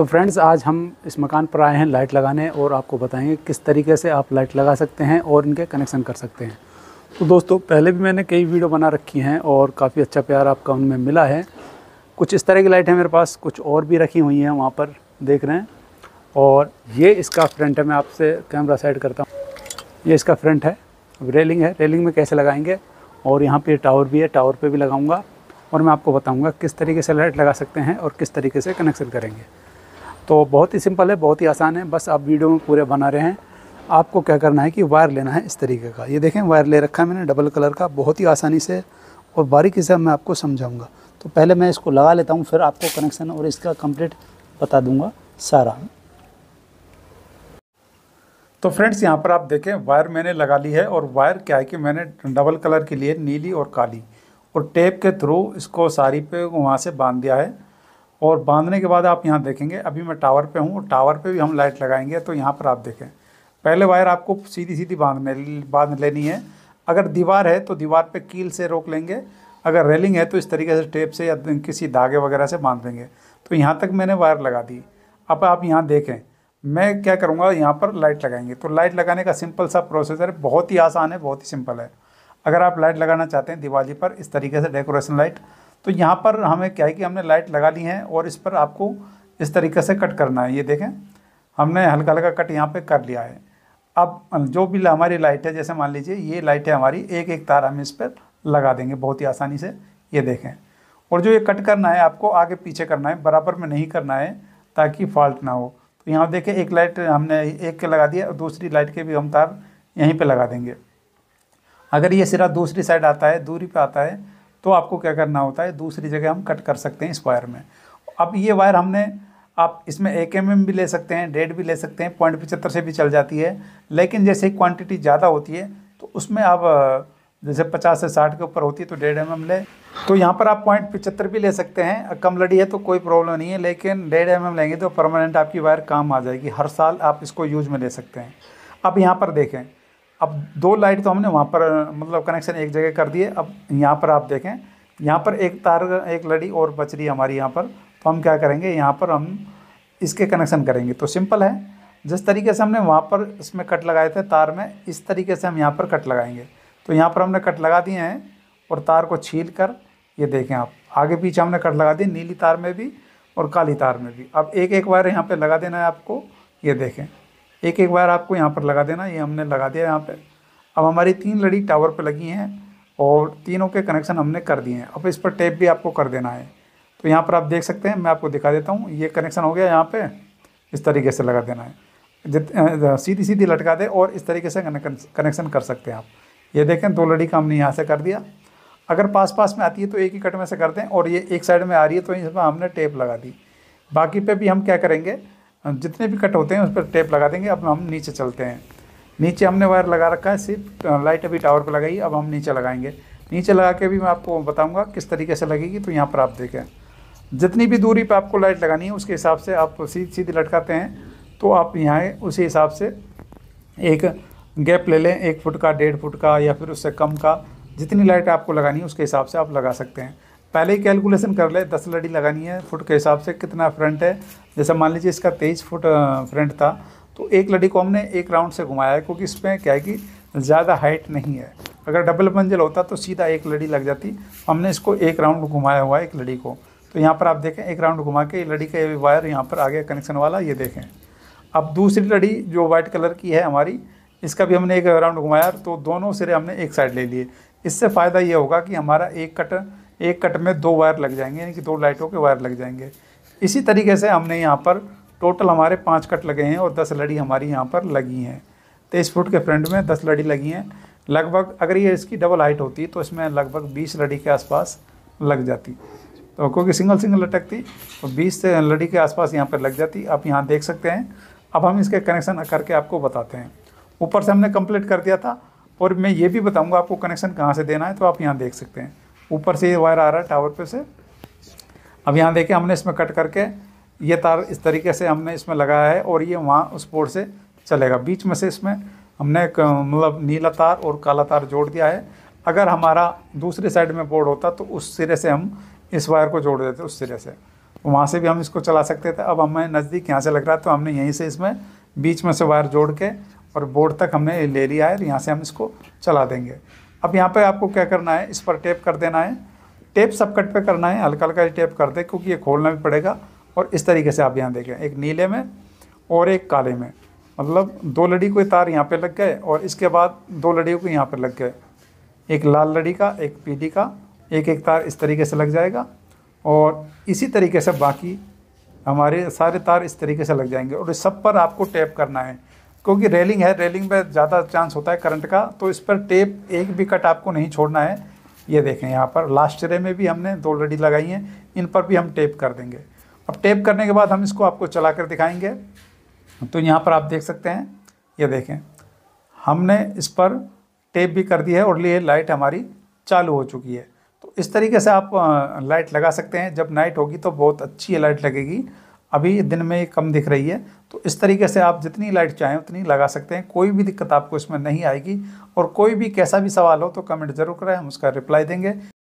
तो फ्रेंड्स आज हम इस मकान पर आए हैं लाइट लगाने और आपको बताएंगे किस तरीके से आप लाइट लगा सकते हैं और इनके कनेक्शन कर सकते हैं तो दोस्तों पहले भी मैंने कई वीडियो बना रखी हैं और काफ़ी अच्छा प्यार आपका उनमें मिला है कुछ इस तरह की लाइट है मेरे पास कुछ और भी रखी हुई हैं वहाँ पर देख रहे हैं और ये इसका फ्रंट है मैं आपसे कैमरा साइड करता हूँ ये इसका फ्रंट है अब रेलिंग है रेलिंग में कैसे लगाएंगे और यहाँ पे टावर भी है टावर पे भी लगाऊंगा और मैं आपको बताऊंगा किस तरीके से लाइट लगा सकते हैं और किस तरीके से कनेक्शन करेंगे तो बहुत ही सिंपल है बहुत ही आसान है बस आप वीडियो में पूरे बना रहे हैं आपको क्या करना है कि वायर लेना है इस तरीके का ये देखें वायर ले रखा है मैंने डबल कलर का बहुत ही आसानी से और बारीकी से मैं आपको समझाऊंगा तो पहले मैं इसको लगा लेता हूँ फिर आपको कनेक्शन और इसका कंप्लीट बता दूंगा सारा तो फ्रेंड्स यहाँ पर आप देखें वायर मैंने लगा ली है और वायर क्या है कि मैंने डबल कलर के लिए नीली और काली और टेप के थ्रू इसको सारी पे वहाँ से बांध दिया है और बांधने के बाद आप यहाँ देखेंगे अभी मैं टावर पे हूँ टावर पे भी हम लाइट लगाएंगे तो यहाँ पर आप देखें पहले वायर आपको सीधी सीधी बांधने बांध लेनी है अगर दीवार है तो दीवार पे कील से रोक लेंगे अगर रेलिंग है तो इस तरीके से टेप से या किसी धागे वगैरह से बांध देंगे तो यहाँ तक मैंने वायर लगा दी अब आप यहाँ देखें मैं क्या करूँगा यहाँ पर लाइट लगाएंगे तो लाइट लगाने का सिंपल सा प्रोसेस है बहुत ही आसान है बहुत ही सिंपल है अगर आप लाइट लगाना चाहते हैं दिवाली पर इस तरीके से डेकोरेशन लाइट तो यहाँ पर हमें क्या है कि हमने लाइट लगा ली है और इस पर आपको इस तरीके से कट करना है ये देखें हमने हल्का हल्का कट यहाँ पे कर लिया है अब जो भी हमारी लाइट है जैसे मान लीजिए ये लाइट है हमारी एक एक तार हम इस पर लगा देंगे बहुत ही आसानी से ये देखें और जो ये कट करना है आपको आगे पीछे करना है बराबर में नहीं करना है ताकि फॉल्ट ना हो तो यहाँ देखें एक लाइट हमने एक के लगा दिया और दूसरी लाइट के भी हम तार यहीं पर लगा देंगे अगर ये सिरा दूसरी साइड आता है दूरी पर आता है तो आपको क्या करना होता है दूसरी जगह हम कट कर सकते हैं इस वायर में अब ये वायर हमने आप इसमें एक एम भी ले सकते हैं डेढ़ भी ले सकते हैं पॉइंट पचहत्तर से भी चल जाती है लेकिन जैसे क्वांटिटी ज़्यादा होती है तो उसमें आप जैसे पचास से साठ के ऊपर होती है तो डेढ़ एम एम ले तो यहाँ पर आप पॉइंट पचहत्तर भी ले सकते हैं कम लड़ी है तो कोई प्रॉब्लम नहीं है लेकिन डेढ़ एम एम लेंगे तो परमानेंट आपकी वायर काम आ जाएगी हर साल आप इसको यूज में ले सकते हैं अब यहाँ पर देखें अब दो लाइट तो हमने वहाँ पर मतलब कनेक्शन एक जगह कर दिए अब यहाँ पर आप देखें यहाँ पर एक तार एक लड़ी और बच रही हमारी यहाँ पर तो हम क्या करेंगे यहाँ पर हम इसके कनेक्शन करेंगे तो सिंपल है जिस तरीके से हमने वहाँ पर इसमें कट लगाए थे तार में इस तरीके से हम यहाँ पर कट लगाएंगे तो यहाँ पर हमने कट लगा दिए हैं और तार को छील कर ये देखें आप आगे पीछे हमने कट लगा दी नीली तार में भी और काली तार में भी अब एक एक वायर यहाँ पर लगा देना है आपको ये देखें एक एक बार आपको यहाँ पर लगा देना ये हमने लगा दिया यहाँ पर अब हमारी तीन लड़ी टावर पर लगी हैं और तीनों के कनेक्शन हमने कर दिए हैं अब इस पर टेप भी आपको कर देना है तो यहाँ पर आप देख सकते हैं मैं आपको दिखा देता हूँ ये कनेक्शन हो गया यहाँ पे इस तरीके से लगा देना है सीधी सीधी लटका दे और इस तरीके से कनेक्शन कर सकते हैं आप ये देखें दो लड़ी का हमने यहाँ से कर दिया अगर पास पास में आती है तो एक ही कट में से करते हैं और ये एक साइड में आ रही है तो इसमें हमने टेप लगा दी बाकी पे भी हम क्या करेंगे जितने भी कट होते हैं उस पर टेप लगा देंगे अब हम नीचे चलते हैं नीचे हमने वायर लगा रखा है सिर्फ लाइट अभी टावर पर लगाई अब हम नीचे लगाएंगे नीचे लगा के भी मैं आपको बताऊंगा किस तरीके से लगेगी तो यहाँ पर आप देखें जितनी भी दूरी पर आपको लाइट लगानी है उसके हिसाब से आप सीधी सीधी लटकाते हैं तो आप यहाँ उसी हिसाब से एक गैप ले लें एक फुट का डेढ़ फुट का या फिर उससे कम का जितनी लाइट आपको लगानी है उसके हिसाब से आप लगा सकते हैं पहले ही कैलकुलेशन कर ले दस लड़ी लगानी है फुट के हिसाब से कितना फ्रंट है जैसे मान लीजिए इसका तेईस फुट फ्रंट था तो एक लड़ी को हमने एक राउंड से घुमाया है क्योंकि इसमें क्या है कि ज़्यादा हाइट नहीं है अगर डबल मंजिल होता तो सीधा एक लड़ी लग जाती हमने इसको एक राउंड घुमाया हुआ है एक लड़ी को तो यहाँ पर आप देखें एक राउंड घुमा के लड़ी का ये वायर यहाँ पर आ गया कनेक्शन वाला ये देखें अब दूसरी लड़ी जो वाइट कलर की है हमारी इसका भी हमने एक राउंड घुमाया तो दोनों सिरे हमने एक साइड ले लिए इससे फ़ायदा ये होगा कि हमारा एक कट एक कट में दो वायर लग जाएंगे यानी कि दो लाइटों के वायर लग जाएंगे इसी तरीके से हमने यहाँ पर टोटल हमारे पाँच कट लगे हैं और दस लड़ी हमारी यहाँ पर लगी हैं तेईस फुट के फ्रंट में दस लड़ी लगी हैं लगभग अगर ये इसकी डबल हाइट होती तो इसमें लगभग बीस लड़ी के आसपास लग जाती तो क्योंकि सिंगल सिंगल लटकती तो बीस से लड़ी के आसपास यहाँ पर लग जाती आप यहाँ देख सकते हैं अब हम इसके कनेक्शन करके आपको बताते हैं ऊपर से हमने कंप्लीट कर दिया था और मैं ये भी बताऊंगा आपको कनेक्शन कहाँ से देना है तो आप यहाँ देख सकते हैं ऊपर से ये वायर आ रहा है टावर पे से अब यहाँ देखें हमने इसमें कट करके ये तार इस तरीके से हमने इसमें लगाया है और ये वहाँ उस पोर्ट से चलेगा बीच में से इसमें हमने मतलब नीला तार और काला तार जोड़ दिया है अगर हमारा दूसरे साइड में बोर्ड होता तो उस सिरे से हम इस वायर को जोड़ देते उस सिरे से तो वहाँ से भी हम इसको चला सकते थे अब हमें नज़दीक यहाँ से लग रहा है तो हमने यहीं से इसमें बीच में से वायर जोड़ के और बोर्ड तक हमने ले लिया है यहाँ से हम इसको चला देंगे अब यहाँ पे आपको क्या करना है इस पर टेप कर देना है टेप सब कट पे करना है हल्का हल्का टेप कर दे क्योंकि ये खोलना भी पड़ेगा और इस तरीके से आप यहाँ देखें एक नीले में और एक काले में मतलब दो लड़ी को तार यहाँ पे लग गए और इसके बाद दो लड़ियों को यहाँ पे लग गए एक लाल लड़ी का एक पीली का एक एक तार इस तरीके से लग जाएगा और इसी तरीके से बाकी हमारे सारे तार इस तरीके से लग जाएंगे और इस सब पर आपको टैप करना है क्योंकि रेलिंग है रेलिंग में ज़्यादा चांस होता है करंट का तो इस पर टेप एक भी कट आपको नहीं छोड़ना है ये देखें यहाँ पर लास्ट रे में भी हमने दो लड़ी लगाई हैं इन पर भी हम टेप कर देंगे अब टेप करने के बाद हम इसको आपको चला कर दिखाएंगे तो यहाँ पर आप देख सकते हैं ये देखें हमने इस पर टेप भी कर दी है और लिए लाइट हमारी चालू हो चुकी है तो इस तरीके से आप लाइट लगा सकते हैं जब नाइट होगी तो बहुत अच्छी लाइट लगेगी अभी दिन में कम दिख रही है तो इस तरीके से आप जितनी लाइट चाहें उतनी लगा सकते हैं कोई भी दिक्कत आपको इसमें नहीं आएगी और कोई भी कैसा भी सवाल हो तो कमेंट ज़रूर करें हम उसका रिप्लाई देंगे